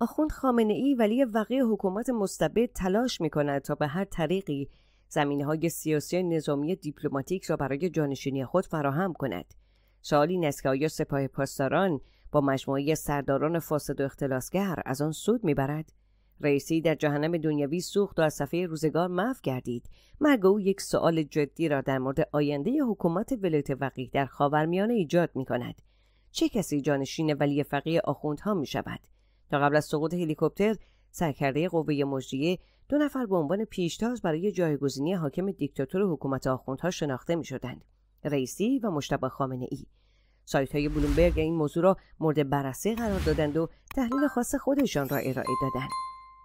آخوند خامنه ای ولی وقی حکومت مستبد تلاش می کند تا به هر طریقی زمینه های سیاسی نظامی دیپلماتیک را برای جانشینی خود فراهم کند. سوال این است که آیا سپاه پاسداران با مجموعه سرداران فاسد و اختلاسگر از آن سود میبرد رئیسی در جهنم دنیاوی سوخت و از صفحه روزگار مف گردید مرگ او یک سوال جدی را در مورد آینده حکومت ولایت وقیه در خاورمیانه ایجاد می کند چه کسی جانشین ولی فقیه آخوندها می شود تا قبل از سقوط هلیکوپتر سرکرده قوه مجریه دو نفر به عنوان پیشتاز برای جایگزینی حاکم دیکتاتور حکومت آخوندها شناخته می شدند. رئیسی و مشتبه خامنه ای. سایت های بلومبرگ این موضوع را مورد بررسی قرار دادند و تحلیل خاص خودشان را ارائه دادند.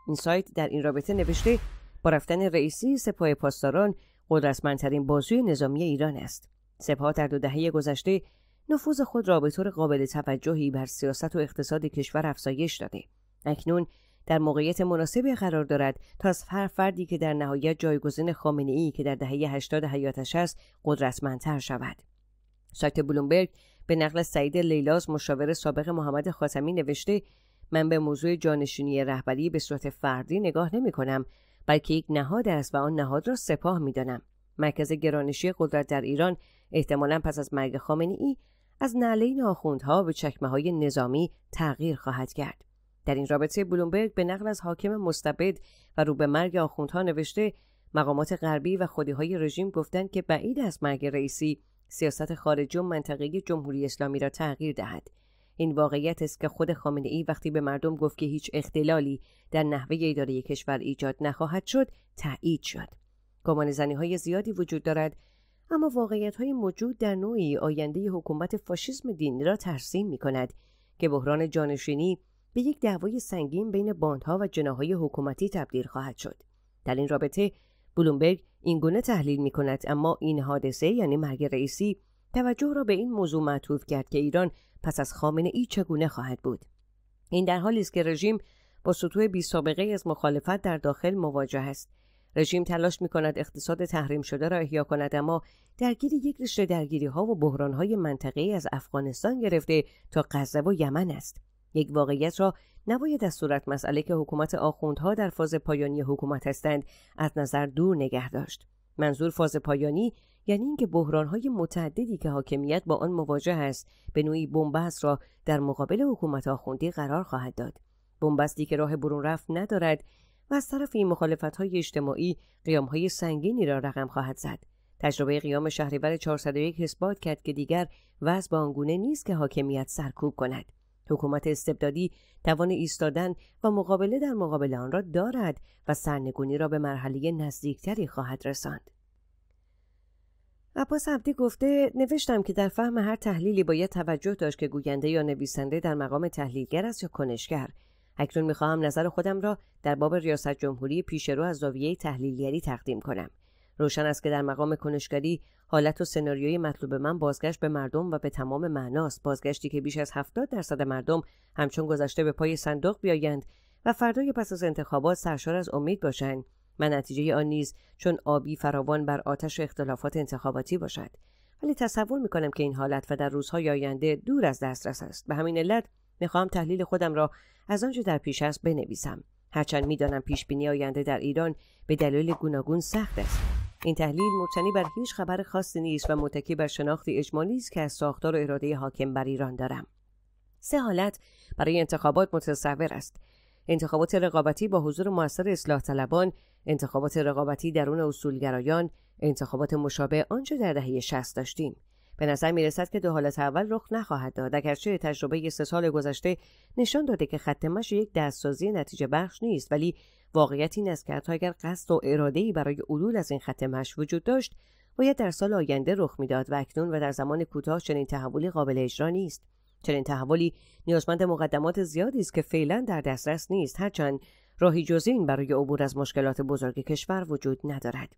این سایت در این رابطه نوشته با رفتن رئیسی سپاه پاسداران قدرتمندترین بازوی نظامی ایران است. سپاه در دو دهه گذشته نفوذ خود را به طور قابل توجهی بر سیاست و اقتصاد کشور افزایش داده اکنون در موقعیت مناسبی قرار دارد تا از هر فردی که در نهایت جایگزین خامنه ای که در دهه 80 حیاتش است قدرتمندتر شود سایت بلومبرگ به نقل سعید لیلاز مشاور سابق محمد خاتمی نوشته من به موضوع جانشینی رهبری به صورت فردی نگاه نمی کنم بلکه یک نهاد است و آن نهاد را سپاه می دانم. مرکز گرانشی قدرت در ایران احتمالا پس از مرگ خامنی ای از نعلین آخوندها به چکمه های نظامی تغییر خواهد کرد. در این رابطه بلومبرگ به نقل از حاکم مستبد و رو به مرگ آخوندها نوشته مقامات غربی و های رژیم گفتند که بعید از مرگ رئیسی سیاست خارجی و منطقه جمهوری اسلامی را تغییر دهد این واقعیت است که خود خامنه ای وقتی به مردم گفت که هیچ اختلالی در نحوه اداره کشور ایجاد نخواهد شد تایید شد زنی های زیادی وجود دارد اما واقعیت های موجود در نوعی آینده حکومت فاشیسم دینی را ترسیم می کند که بحران جانشینی به یک دعوای سنگین بین باندها و جناهای حکومتی تبدیل خواهد شد. در این رابطه بلومبرگ گونه تحلیل می کند اما این حادثه یعنی مرگ رئیسی توجه را به این موضوع معطوف کرد که ایران پس از خامنه ای چگونه خواهد بود. این در حالی است که رژیم با سطوح بی سابقه از مخالفت در داخل مواجه است رژیم تلاش می کند اقتصاد تحریم شده را احیا کند اما درگیر یک رشته درگیری ها و بحران های منطقه از افغانستان گرفته تا غزه و یمن است. یک واقعیت را نباید از صورت مسئله که حکومت آخوندها در فاز پایانی حکومت هستند از نظر دور نگه داشت. منظور فاز پایانی یعنی اینکه های متعددی که حاکمیت با آن مواجه است به نوعی بنبست را در مقابل حکومت آخوندی قرار خواهد داد بنبستی که راه برون رفت ندارد و از این مخالفت های اجتماعی قیام های سنگینی را رقم خواهد زد. تجربه قیام شهریور 401 اثبات کرد که دیگر وضع با آنگونه نیست که حاکمیت سرکوب کند. حکومت استبدادی توان ایستادن و مقابله در مقابل آن را دارد و سرنگونی را به مرحله نزدیکتری خواهد رساند. عباس عبدی گفته نوشتم که در فهم هر تحلیلی باید توجه داشت که گوینده یا نویسنده در مقام تحلیلگر است یا کنشگر اکنون میخواهم نظر خودم را در باب ریاست جمهوری پیشرو از زاویه تحلیلگری تقدیم کنم روشن است که در مقام کنشگری حالت و سناریوی مطلوب من بازگشت به مردم و به تمام معناست بازگشتی که بیش از 70 درصد مردم همچون گذشته به پای صندوق بیایند و فردای پس از انتخابات سرشار از امید باشند و نتیجه آن نیز چون آبی فراوان بر آتش اختلافات انتخاباتی باشد ولی تصور میکنم که این حالت و در روزهای آینده دور از دسترس است به همین علت میخواهم تحلیل خودم را از آنچه در پیش است بنویسم هرچند میدانم پیشبینی آینده در ایران به دلایل گوناگون سخت است این تحلیل مبتنی بر هیچ خبر خاصی نیست و متکی بر شناختی اجمالی است که از ساختار و اراده حاکم بر ایران دارم سه حالت برای انتخابات متصور است انتخابات رقابتی با حضور مؤثر اصلاح طلبان انتخابات رقابتی درون اصولگرایان انتخابات مشابه آنچه در دهه 60 داشتیم به نظر میرسد که دو حالت اول رخ نخواهد داد اگرچه تجربه سه سال گذشته نشان داده که خط مش یک دستسازی نتیجه بخش نیست ولی واقعیت این است که حتی اگر قصد و ارادهای برای عدول از این خط مش وجود داشت باید در سال آینده رخ میداد و اکنون و در زمان کوتاه چنین تحولی قابل اجرا نیست چنین تحولی نیازمند مقدمات زیادی است که فعلا در دسترس نیست هرچند راهی جز این برای عبور از مشکلات بزرگ کشور وجود ندارد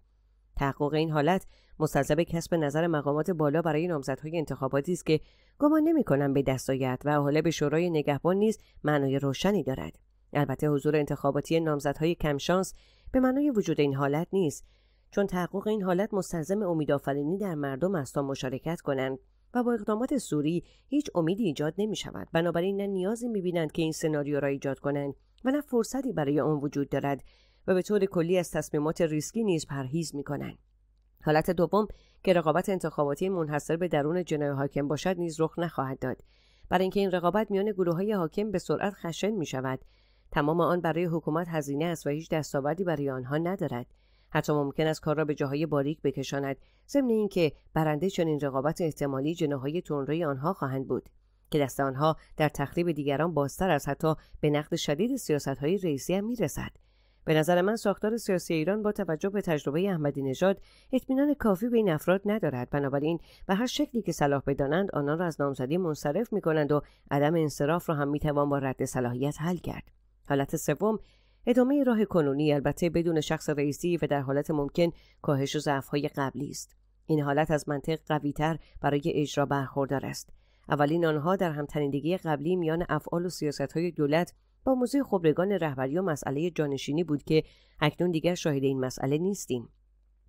تحقق این حالت مستلزم کسب نظر مقامات بالا برای نامزدهای انتخاباتی است که گمان نمیکنم به دست آید و حالا به شورای نگهبان نیز معنای روشنی دارد البته حضور انتخاباتی نامزدهای کمشانس به معنای وجود این حالت نیست چون تحقق این حالت مستلزم امیدآفرینی در مردم است تا مشارکت کنند و با اقدامات سوری هیچ امیدی ایجاد نمی شود بنابراین نه نیازی می بینند که این سناریو را ایجاد کنند و نه فرصتی برای آن وجود دارد و به طور کلی از تصمیمات ریسکی نیز پرهیز میکنند حالت دوم که رقابت انتخاباتی منحصر به درون جناح حاکم باشد نیز رخ نخواهد داد برای اینکه این رقابت میان گروه های حاکم به سرعت خشن می شود تمام آن برای حکومت هزینه است و هیچ دستاوردی برای آنها ندارد حتی ممکن است کار را به جاهای باریک بکشاند ضمن اینکه برنده چنین رقابت احتمالی جناهای تندروی آنها خواهند بود که دست آنها در تخریب دیگران بازتر از حتی به نقد شدید سیاست رئیسی هم میرسد به نظر من ساختار سیاسی ایران با توجه به تجربه احمدی نژاد اطمینان کافی به این افراد ندارد بنابراین به هر شکلی که صلاح بدانند آنان را از نامزدی منصرف می کنند و عدم انصراف را هم می توان با رد صلاحیت حل کرد حالت سوم ادامه راه کنونی البته بدون شخص رئیسی و در حالت ممکن کاهش و های قبلی است این حالت از منطق قویتر برای اجرا برخوردار است اولین آنها در همتنیدگی قبلی میان افعال و سیاست های دولت با موزه خبرگان رهبری و مسئله جانشینی بود که اکنون دیگر شاهد این مسئله نیستیم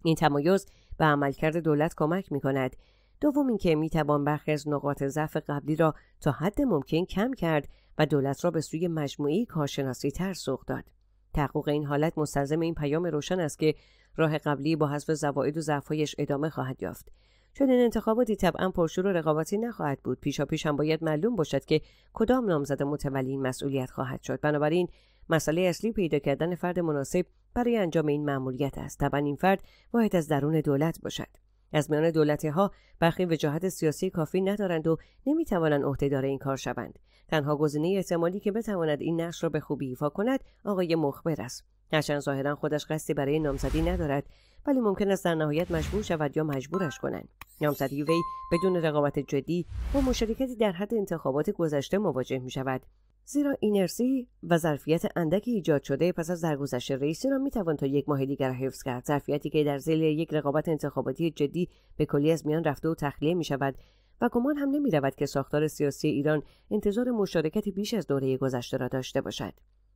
این تمایز به عملکرد دولت کمک می کند دوم اینکه می توان برخی از نقاط ضعف قبلی را تا حد ممکن کم کرد و دولت را به سوی مجموعی کارشناسی تر سوق داد تحقق این حالت مستلزم این پیام روشن است که راه قبلی با حذف زوائد و ضعفهایش ادامه خواهد یافت چون این انتخاباتی طبعا پرشور و رقابتی نخواهد بود پیشا پیش هم باید معلوم باشد که کدام نامزد متولی این مسئولیت خواهد شد بنابراین مسئله اصلی پیدا کردن فرد مناسب برای انجام این معمولیت است طبعا این فرد باید از درون دولت باشد از میان دولت ها برخی وجاهت سیاسی کافی ندارند و نمیتوانند عهدهدار این کار شوند تنها گزینه احتمالی که بتواند این نقش را به خوبی ایفا کند آقای مخبر است هرچند ظاهرا خودش قصدی برای نامزدی ندارد ولی ممکن است در نهایت مجبور شود یا مجبورش کنند نامزدی وی بدون رقابت جدی با مشارکتی در حد انتخابات گذشته مواجه می شود زیرا اینرسی و ظرفیت اندکی ایجاد شده پس از درگذشت رئیسی را میتوان تا یک ماه دیگر حفظ کرد ظرفیتی که در زیل یک رقابت انتخاباتی جدی به کلی از میان رفته و تخلیه می شود و گمان هم نمی رود که ساختار سیاسی ایران انتظار مشارکتی بیش از دوره گذشته را داشته باشد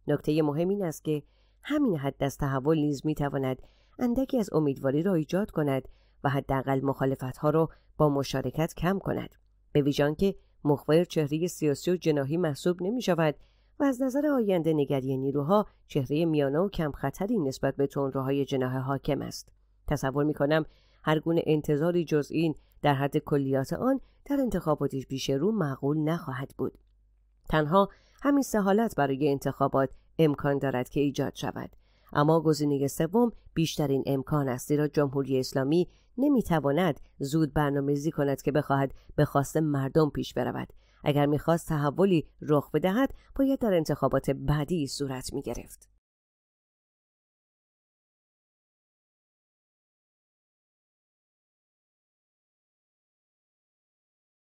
نکته مهم این است که همین حد از تحول نیز میتواند اندکی از امیدواری را ایجاد کند و حداقل مخالفت ها را با مشارکت کم کند به ویژان که مخبر چهره سیاسی و جناهی محسوب نمی شود و از نظر آینده نگری نیروها چهره میانه و کم خطری نسبت به تندروهای جناه حاکم است تصور می کنم هر گونه انتظاری جز این در حد کلیات آن در انتخاباتی پیش رو معقول نخواهد بود تنها همین سه حالت برای انتخابات امکان دارد که ایجاد شود اما گزینه سوم بیشترین امکان است زیرا جمهوری اسلامی نمیتواند زود برنامه‌ریزی کند که بخواهد به خواست مردم پیش برود اگر میخواست تحولی رخ بدهد باید در انتخابات بعدی صورت میگرفت